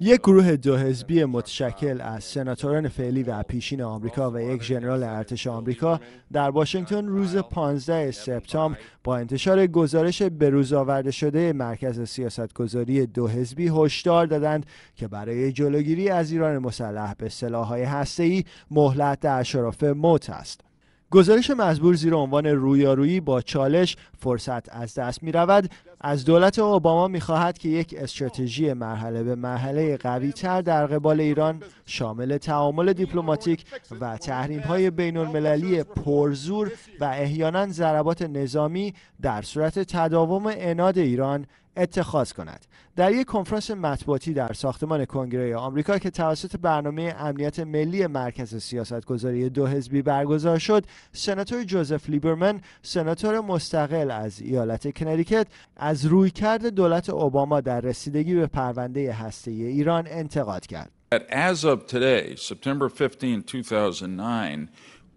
یک گروه دو حزبی متشکل از سناتوران فعلی و پیشین آمریکا و یک ژنرال ارتش خب، آمریکا در واشنگتن روز 15 سپتامبر با انتشار گزارش بروز آورده شده مرکز سیاستگذاری دو حزبی هشدار دادند که برای جلوگیری از ایران مسلح به سلاح‌های هسته‌ای مهلت در اشراف موت است. گزارش مزبور زیر عنوان رویارویی با چالش فرصت از دست می رود از دولت اوباما میخواهد که یک استراتژی مرحله به مرحله قوی تر در قبال ایران شامل تعامل دیپلماتیک و تحریم های بین المللی پرزور و احیانا ضربات نظامی در صورت تداوم اناد ایران اتخاذ کند در یک کنفرانس مطبوعاتی در ساختمان کنگره آمریکا که توسط برنامه امنیت ملی مرکز سیاستگذاری دو حزبی برگزار شد سناتور جوزف لیبرمن سناتور مستقل از ایالت کنریکت از رویکرد دولت اوباما در رسیدگی به پرونده هسته ایران انتقاد کرد As of today, September 15, 2009,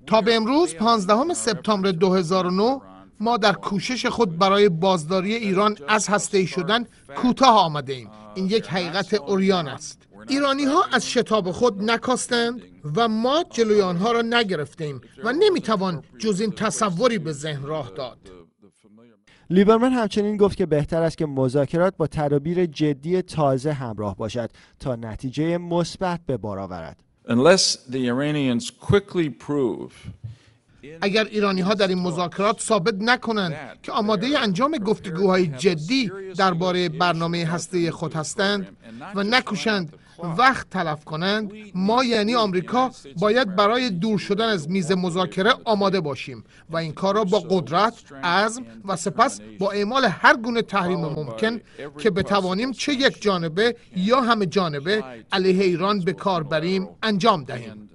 تا به امروز 15 سپتامبر 2009 ما در کوشش خود برای بازداری ایران از هسته شدن کوتاه آمده ایم این یک حقیقت اوریان است ایرانی ها از شتاب خود نکاستند و ما جلوی آنها را نگرفتیم و نمیتوان جز این تصوری به ذهن راه داد لیبرمن همچنین گفت که بهتر است که مذاکرات با تدابیر جدی تازه همراه باشد تا نتیجه مثبت به بار آورد اگر ایرانی ها در این مذاکرات ثابت نکنند که آماده انجام گفتگوهای جدی درباره برنامه هسته خود هستند و نکوشند وقت تلف کنند ما یعنی آمریکا باید برای دور شدن از میز مذاکره آماده باشیم و این کار را با قدرت عزم و سپس با اعمال هر گونه تحریم ممکن که بتوانیم چه یک جانبه یا همه جانبه علیه ایران به کار بریم انجام دهیم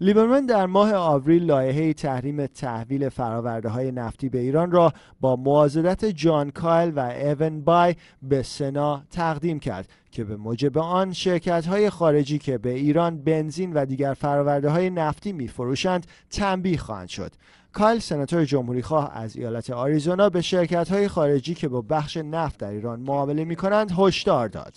لیبرمن در ماه آوریل لایحه تحریم تحویل فراورده های نفتی به ایران را با معاضدت جان کایل و ایون بای به سنا تقدیم کرد که به موجب آن شرکت های خارجی که به ایران بنزین و دیگر فراورده های نفتی می فروشند تنبیه خواهند شد. کایل سناتور جمهوری خواه از ایالت آریزونا به شرکت های خارجی که با بخش نفت در ایران معامله می کنند هشدار داد.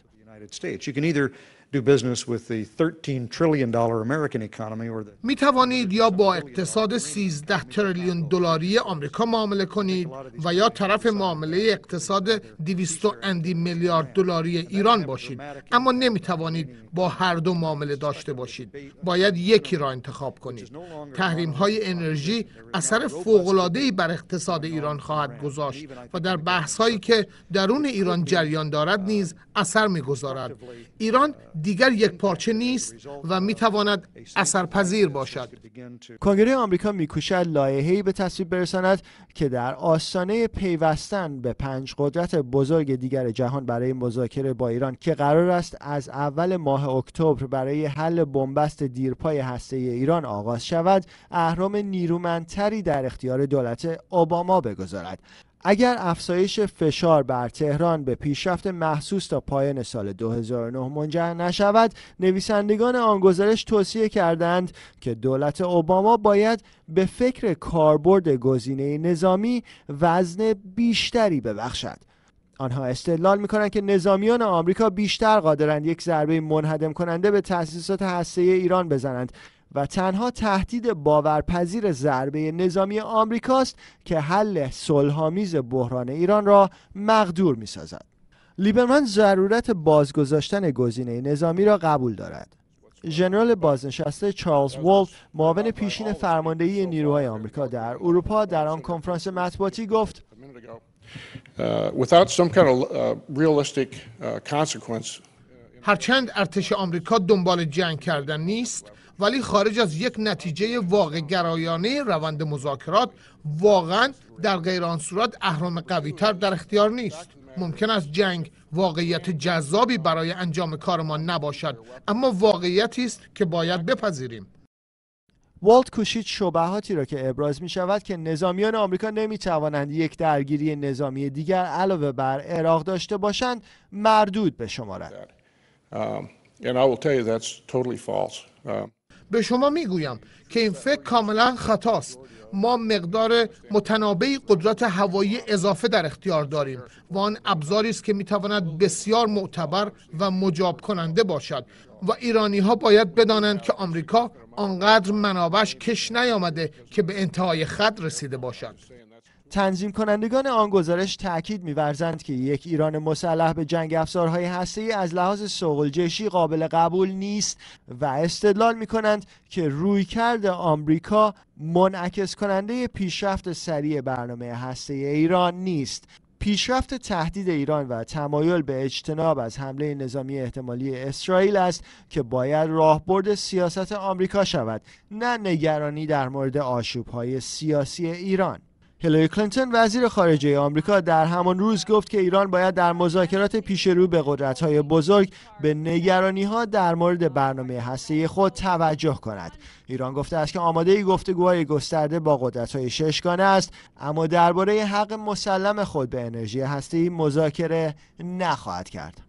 می توانید یا با اقتصاد 13 تریلیون دلاری آمریکا معامله کنید و یا طرف معامله اقتصاد 200 میلیارد دلاری ایران باشید اما نمی توانید با هر دو معامله داشته باشید باید یکی را انتخاب کنید تحریم های انرژی اثر فوق العاده بر اقتصاد ایران خواهد گذاشت و در بحث هایی که درون ایران جریان دارد نیز اثر گذارد ایران دیگر یک پارچه نیست و میتواند تواند اثرپذیر باشد کنگره آمریکا میکوشد لایحه‌ای به تصویب برساند که در آستانه پیوستن به پنج قدرت بزرگ دیگر جهان برای مذاکره با ایران که قرار است از اول ماه اکتبر برای حل بنبست دیرپای هسته ایران آغاز شود اهرام نیرومندتری در اختیار دولت اوباما بگذارد اگر افزایش فشار بر تهران به پیشرفت محسوس تا پایان سال 2009 منجر نشود نویسندگان آن گزارش توصیه کردند که دولت اوباما باید به فکر کاربرد گزینه نظامی وزن بیشتری ببخشد آنها استدلال میکنند که نظامیان آمریکا بیشتر قادرند یک ضربه منهدم کننده به تأسیسات هسته ایران بزنند و تنها تهدید باورپذیر ضربه نظامی آمریکاست که حل صلحآمیز بحران ایران را مقدور می‌سازد. لیبرمن ضرورت بازگذاشتن گزینه نظامی را قبول دارد. ژنرال بازنشسته چارلز وولف معاون پیشین فرماندهی نیروهای آمریکا در اروپا در آن کنفرانس مطبوعاتی گفت uh, uh, uh, هرچند ارتش آمریکا دنبال جنگ کردن نیست ولی خارج از یک نتیجه واقع گرایانه روند مذاکرات واقعا در غیر آن صورت اهرام قویتر در اختیار نیست ممکن است جنگ واقعیت جذابی برای انجام کارمان نباشد اما واقعیتی است که باید بپذیریم والت کوشید شبهاتی را که ابراز می شود که نظامیان آمریکا نمی توانند یک درگیری نظامی دیگر علاوه بر عراق داشته باشند مردود به شماره. I will tell that's totally false. Uh, به شما میگویم که این فکر کاملا خطاست ما مقدار متنابعی قدرت هوایی اضافه در اختیار داریم و آن ابزاری است که میتواند بسیار معتبر و مجاب کننده باشد و ایرانی ها باید بدانند که آمریکا آنقدر منابش کش نیامده که به انتهای خط رسیده باشد تنظیم کنندگان آن گزارش تاکید می‌ورزند که یک ایران مسلح به جنگ افزارهای هسته‌ای از لحاظ سوقل قابل قبول نیست و استدلال می‌کنند که رویکرد آمریکا منعکس کننده پیشرفت سریع برنامه هسته ایران نیست پیشرفت تهدید ایران و تمایل به اجتناب از حمله نظامی احتمالی اسرائیل است که باید راهبرد سیاست آمریکا شود نه نگرانی در مورد آشوب‌های سیاسی ایران هیلاری کلینتون وزیر خارجه آمریکا در همان روز گفت که ایران باید در مذاکرات پیشرو به قدرت‌های بزرگ به نگرانی‌ها در مورد برنامه هسته خود توجه کند. ایران گفته است که آماده گفتگوهای گسترده با قدرت‌های ششگانه است، اما درباره حق مسلم خود به انرژی هسته‌ای مذاکره نخواهد کرد.